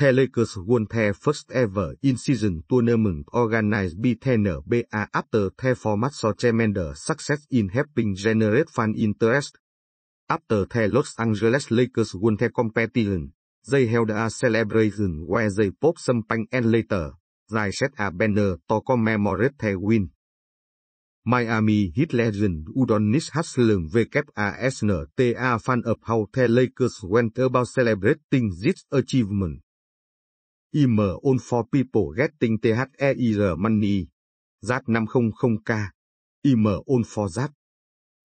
The Lakers won their first ever in-season tournament organized by the NBA after the format saw tremendous success in helping generate fan interest. After the Los Angeles Lakers won the competition, they held a celebration where they popped champagne and later, they set a banner to commemorate the win. Miami Heat legend Udonis Haslam WASNTA fan of how the Lakers went about celebrating this achievement. IM All for People Getting THEIR Money, ZAT 500K, IM All for ZAT.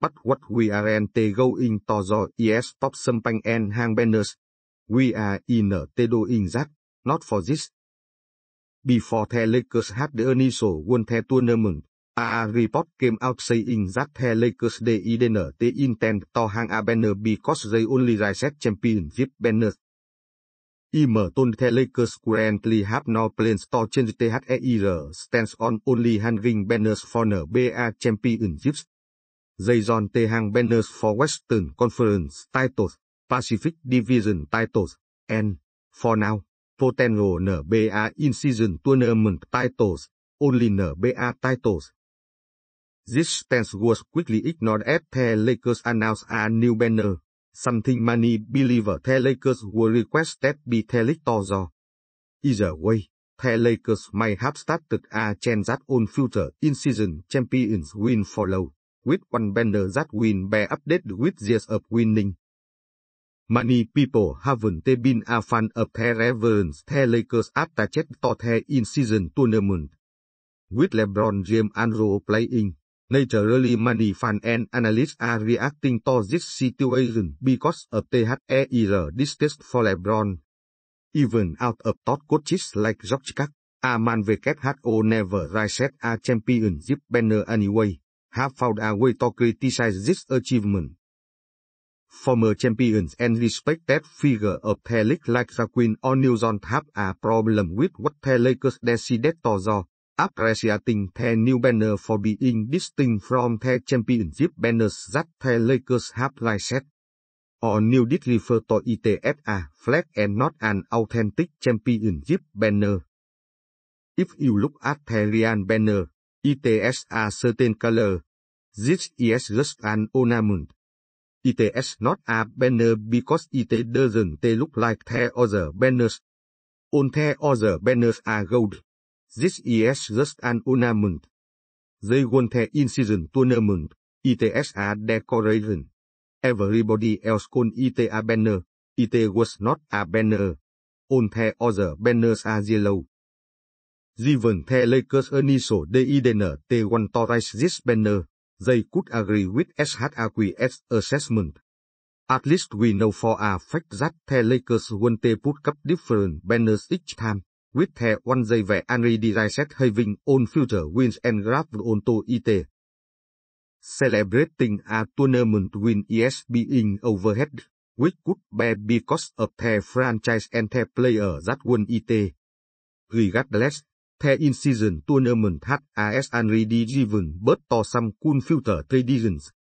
But what we aren't going to do is stop champagne and hang banners. We are in doing that, not for this. Before the Lakers had the initial one, the tournament, a report came out saying that the Lakers didn't intend to hang a banner because they only reset championship banners. IM Tonke Lakers currently have no plans to change THEIR stands on only hanging banners for NBA championships. Jason T. Hang banners for Western Conference titles, Pacific Division titles, and, for now, potential NBA in-season tournament titles, only NBA titles. This stance was quickly ignored as the Lakers announced a new banner. Something many believer the Lakers were requested be Telictor do. Either way, the Lakers may have started a chance that on future in-season champions win follow, with one banner that win be updated with years of winning. Many people haven't been a fan of the Reverends the Lakers after chết to the in-season tournament. With LeBron James and role playing. Naturally money fan and analysts are reacting to this situation because of THEIR distaste for LeBron. Even out of top coaches like George Cup, a man WHO never reset a championship banner anyway, have found a way to criticize this achievement. Former champions and respected figure of the league like Shaquille O'Neal have a problem with what the Lakers decided to do. Appreciating the new banner for being distinct from the championship banners that the Lakers have licensed. Or new did refer to it as a flag and not an authentic championship banner. If you look at the real banner, it is a certain color. This is just an ornament. It is not a banner because it doesn't look like the other banners. All the other banners are gold. This is just an ornament. They want the incision tournament, ITS a decoration. Everybody else called it a banner, it was not a banner. All the other banners are yellow. even the Lakers initial DIDNT want to raise this banner, they could agree with SHAQS assessment. At least we know for a fact that the Lakers want to put up different banners each time with the one day về Henry Diriset having on future wins and grab on to it. Celebrating a tournament win is being overhead, which could be because of the franchise and the player that won it. Regardless, the in-season tournament has as already given birth to some cool future traditions.